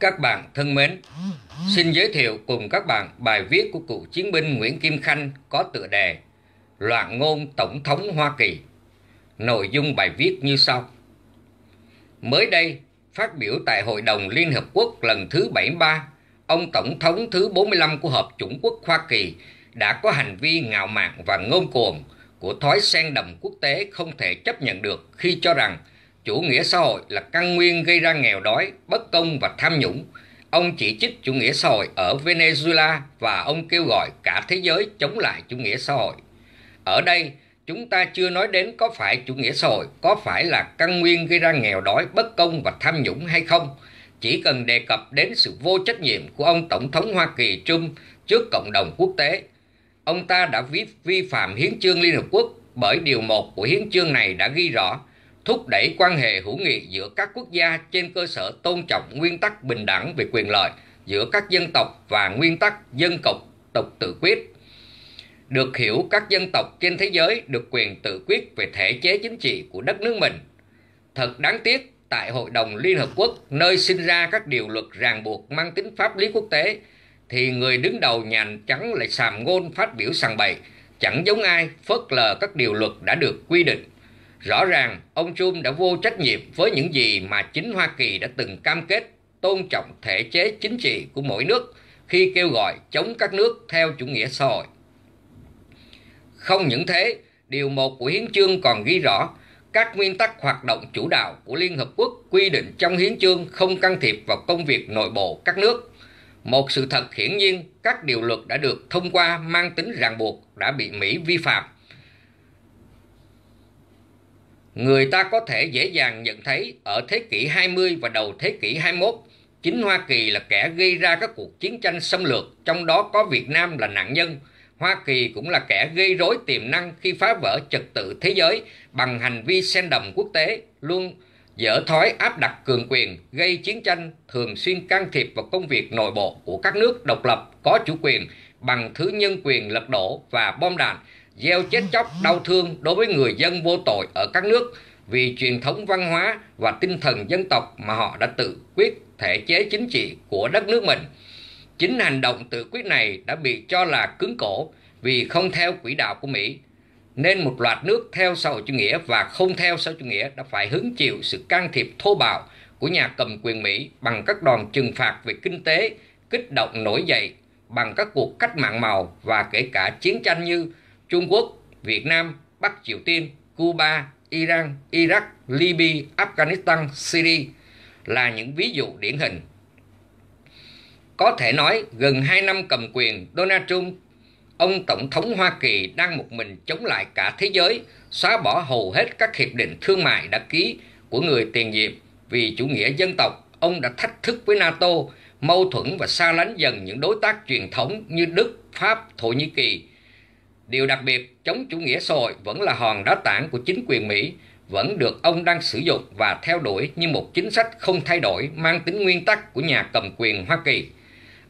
Các bạn thân mến, xin giới thiệu cùng các bạn bài viết của cựu chiến binh Nguyễn Kim Khanh có tựa đề Loạn ngôn Tổng thống Hoa Kỳ. Nội dung bài viết như sau. Mới đây, phát biểu tại Hội đồng Liên Hợp Quốc lần thứ 73, ông Tổng thống thứ 45 của Hợp chủng quốc Hoa Kỳ đã có hành vi ngạo mạn và ngôn cuồng của thói sen đầm quốc tế không thể chấp nhận được khi cho rằng – chủ nghĩa xã hội là căn nguyên gây ra nghèo đói, bất công và tham nhũng. Ông chỉ trích chủ nghĩa xã hội ở Venezuela và ông kêu gọi cả thế giới chống lại chủ nghĩa xã hội. Ở đây, chúng ta chưa nói đến có phải chủ nghĩa xã hội có phải là căn nguyên gây ra nghèo đói, bất công và tham nhũng hay không. Chỉ cần đề cập đến sự vô trách nhiệm của ông Tổng thống Hoa Kỳ Trump trước cộng đồng quốc tế. Ông ta đã vi, phạm hiến chương Liên Hợp Quốc bởi điều 1 của hiến chương này đã ghi rõ thúc đẩy quan hệ hữu nghị giữa các quốc gia trên cơ sở tôn trọng nguyên tắc bình đẳng về quyền lợi giữa các dân tộc và nguyên tắc dân tộc tộc tự quyết. Được hiểu các dân tộc trên thế giới được quyền tự quyết về thể chế chính trị của đất nước mình. Thật đáng tiếc, tại Hội đồng Liên Hợp Quốc, nơi sinh ra các điều luật ràng buộc mang tính pháp lý quốc tế, thì người đứng đầu nhàn trắng lại sàm ngôn phát biểu sàng bậy, chẳng giống ai phớt lờ các điều luật đã được quy định Rõ ràng, ông Trump đã vô trách nhiệm với những gì mà chính Hoa Kỳ đã từng cam kết tôn trọng thể chế chính trị của mỗi nước khi kêu gọi chống các nước theo chủ nghĩa xã hội. Không những thế, điều 1 của hiến chương còn ghi rõ các nguyên tắc hoạt động chủ đạo của Liên Hợp Quốc quy định trong hiến chương không can thiệp vào công việc nội bộ các nước. Một sự thật hiển nhiên, các điều luật đã được thông qua mang tính ràng buộc đã bị Mỹ vi phạm người ta có thể dễ dàng nhận thấy ở thế kỷ 20 và đầu thế kỷ 21, chính Hoa Kỳ là kẻ gây ra các cuộc chiến tranh xâm lược, trong đó có Việt Nam là nạn nhân. Hoa Kỳ cũng là kẻ gây rối tiềm năng khi phá vỡ trật tự thế giới bằng hành vi sen đồng quốc tế, luôn dở thói áp đặt cường quyền, gây chiến tranh, thường xuyên can thiệp vào công việc nội bộ của các nước độc lập có chủ quyền bằng thứ nhân quyền lật đổ và bom đạn gieo chết chóc đau thương đối với người dân vô tội ở các nước vì truyền thống văn hóa và tinh thần dân tộc mà họ đã tự quyết thể chế chính trị của đất nước mình. Chính hành động tự quyết này đã bị cho là cứng cổ vì không theo quỹ đạo của Mỹ, nên một loạt nước theo sau chủ nghĩa và không theo sau chủ nghĩa đã phải hứng chịu sự can thiệp thô bạo của nhà cầm quyền Mỹ bằng các đòn trừng phạt về kinh tế, kích động nổi dậy bằng các cuộc cách mạng màu và kể cả chiến tranh như Trung Quốc, Việt Nam, Bắc Triều Tiên, Cuba, Iran, Iraq, Libya, Afghanistan, Syria là những ví dụ điển hình. Có thể nói gần 2 năm cầm quyền Donald Trump, ông Tổng thống Hoa Kỳ đang một mình chống lại cả thế giới, xóa bỏ hầu hết các hiệp định thương mại đã ký của người tiền nhiệm vì chủ nghĩa dân tộc. Ông đã thách thức với NATO, mâu thuẫn và xa lánh dần những đối tác truyền thống như Đức, Pháp, Thổ Nhĩ Kỳ – Điều đặc biệt, chống chủ nghĩa xã hội vẫn là hòn đá tảng của chính quyền Mỹ, vẫn được ông đang sử dụng và theo đuổi như một chính sách không thay đổi mang tính nguyên tắc của nhà cầm quyền Hoa Kỳ.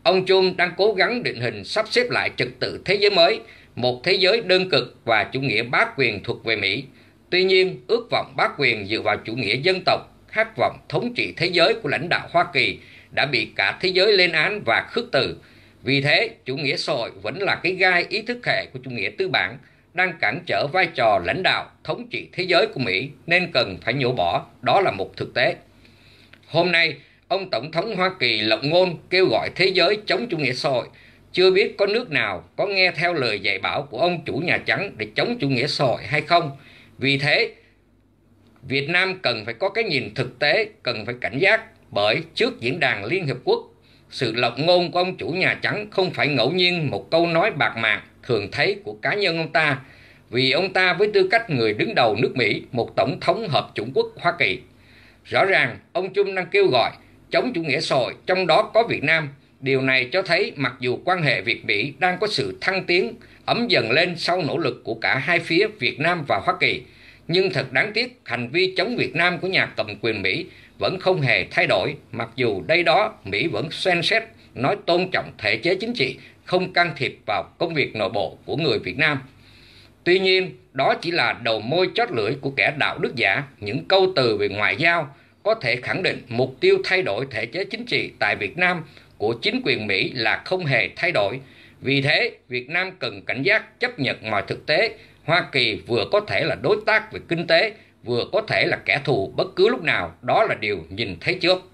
Ông Trump đang cố gắng định hình sắp xếp lại trật tự thế giới mới, một thế giới đơn cực và chủ nghĩa bá quyền thuộc về Mỹ. Tuy nhiên, ước vọng bá quyền dựa vào chủ nghĩa dân tộc, khát vọng thống trị thế giới của lãnh đạo Hoa Kỳ đã bị cả thế giới lên án và khước từ. Vì thế, chủ nghĩa xã hội vẫn là cái gai ý thức hệ của chủ nghĩa tư bản đang cản trở vai trò lãnh đạo thống trị thế giới của Mỹ nên cần phải nhổ bỏ, đó là một thực tế. Hôm nay, ông Tổng thống Hoa Kỳ lộng ngôn kêu gọi thế giới chống chủ nghĩa xã hội. Chưa biết có nước nào có nghe theo lời dạy bảo của ông chủ Nhà Trắng để chống chủ nghĩa xã hội hay không. Vì thế, Việt Nam cần phải có cái nhìn thực tế, cần phải cảnh giác bởi trước diễn đàn Liên Hiệp Quốc sự lộng ngôn của ông chủ Nhà Trắng không phải ngẫu nhiên một câu nói bạc mạc thường thấy của cá nhân ông ta, vì ông ta với tư cách người đứng đầu nước Mỹ, một tổng thống hợp chủng quốc Hoa Kỳ. Rõ ràng, ông Trung đang kêu gọi chống chủ nghĩa xã trong đó có Việt Nam. Điều này cho thấy mặc dù quan hệ Việt Mỹ đang có sự thăng tiến, ấm dần lên sau nỗ lực của cả hai phía Việt Nam và Hoa Kỳ, nhưng thật đáng tiếc, hành vi chống Việt Nam của nhà cầm quyền Mỹ vẫn không hề thay đổi, mặc dù đây đó Mỹ vẫn xem xét nói tôn trọng thể chế chính trị, không can thiệp vào công việc nội bộ của người Việt Nam. Tuy nhiên, đó chỉ là đầu môi chót lưỡi của kẻ đạo đức giả, những câu từ về ngoại giao có thể khẳng định mục tiêu thay đổi thể chế chính trị tại Việt Nam của chính quyền Mỹ là không hề thay đổi. Vì thế, Việt Nam cần cảnh giác chấp nhận mọi thực tế Hoa Kỳ vừa có thể là đối tác về kinh tế, vừa có thể là kẻ thù bất cứ lúc nào, đó là điều nhìn thấy trước.